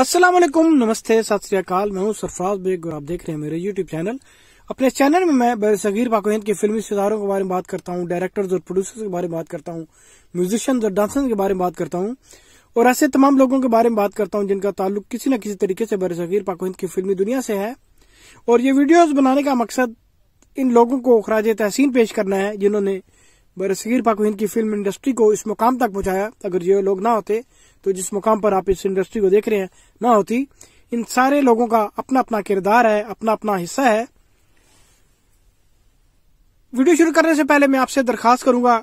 अस्सलाम वालेकुम नमस्ते सत श्रीकाल मैं हूँ सरफराज बेग और आप देख रहे हैं मेरे यूट्यूब चैनल अपने चैनल में मैं बरसगीर पाकोहिंद के फिल्मी सितारों के बारे में बात करता हूँ डायरेक्टर्स और प्रोड्यूसर्स के बारे में बात करता हूँ म्यूजिशियंस और डांसर्स के बारे में बात करता हूँ और ऐसे तमाम लोगों के बारे में बात करता हूँ जिनका ताल्लुक किसी न किसी तरीके से बरसगीर पाकोहिंद की फिल्मी दुनिया से है और ये वीडियोज बनाने का मकसद इन लोगों को खराज तहसीन पेश करना है जिन्होंने बरसीर हिंद की फिल्म इंडस्ट्री को इस मुकाम तक पहुंचाया अगर ये लोग ना होते तो जिस मुकाम पर आप इस इंडस्ट्री को देख रहे हैं ना होती इन सारे लोगों का अपना अपना किरदार है अपना अपना हिस्सा है वीडियो शुरू करने से पहले मैं आपसे दरखास्त करूंगा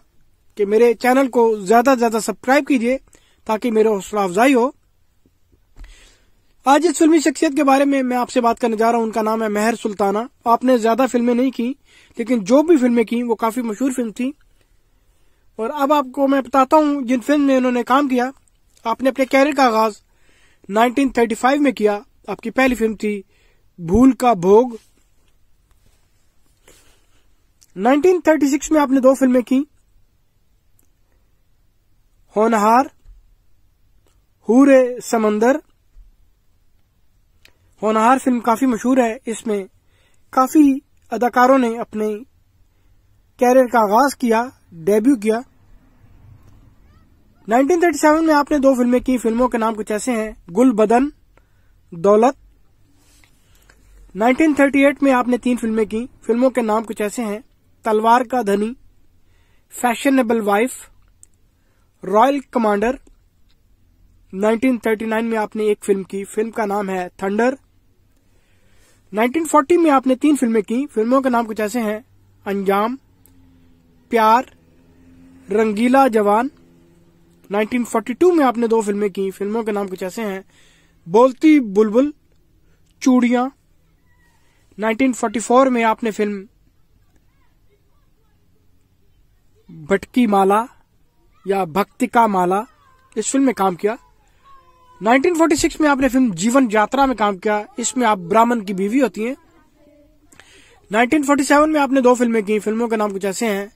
कि मेरे चैनल को ज्यादा से ज्यादा सब्सक्राइब कीजिए ताकि मेरे हौसला अफजाई हो आज इस फिल्मी शख्सियत के बारे में मैं आपसे बात करने जा रहा हूं उनका नाम है मेहर सुल्ताना आपने ज्यादा फिल्में नहीं की लेकिन जो भी फिल्में की वो काफी मशहूर फिल्म थी और अब आपको मैं बताता हूँ जिन फिल्म में उन्होंने काम किया आपने अपने कैरियर का आगाज 1935 में किया आपकी पहली फिल्म थी भूल का भोग 1936 में आपने दो फिल्में की होनहार हूरे समंदर होनहार फिल्म काफी मशहूर है इसमें काफी अदाकारों ने अपने कैरियर का आगाज किया डेब्यू किया 1937 में आपने दो फिल्में की फिल्मों के नाम कुछ ऐसे हैं गुल बदन दौलत 1938 में आपने तीन फिल्में की फिल्मों के नाम कुछ ऐसे हैं तलवार का धनी फैशनेबल वाइफ रॉयल कमांडर 1939 में आपने एक फिल्म की फिल्म का नाम है थंडर 1940 में आपने तीन फिल्में की फिल्मों के नाम कुछ ऐसे हैं अंजाम प्यार रंगीला जवान 1942 में आपने दो फिल्में की फिल्मों के नाम कुछ ऐसे हैं बोलती बुलबुल चूड़िया 1944 में आपने फिल्म भटकी माला या भक्ति का माला इस फिल्म में काम किया 1946 में आपने फिल्म जीवन यात्रा में काम किया इसमें आप ब्राह्मण की बीवी होती हैं 1947 में आपने दो फिल्में की फिल्मों के नाम कुछ ऐसे हैं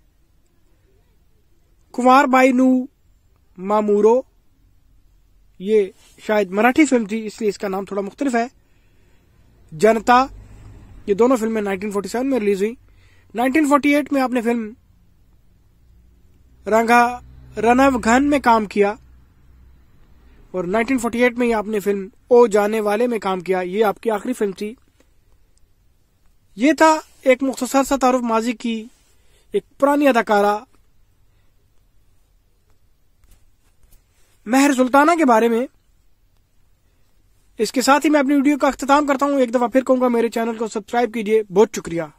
कुमार बाई नू मामूरो ये शायद मराठी फिल्म थी इसलिए इसका नाम थोड़ा मुख्तलिफ है जनता ये दोनों फिल्में 1947 में रिलीज हुई 1948 में आपने फिल्म रंगा रनव घन में काम किया और 1948 में ही आपने फिल्म ओ जाने वाले में काम किया ये आपकी आखिरी फिल्म थी ये था एक मुख्तसर सा तारुफ माजी की एक पुरानी अदाकारा महर सुल्ताना के बारे में इसके साथ ही मैं अपनी वीडियो का अख्ताम करता हूं एक दफ़ा फिर कहूंगा मेरे चैनल को सब्सक्राइब कीजिए बहुत शुक्रिया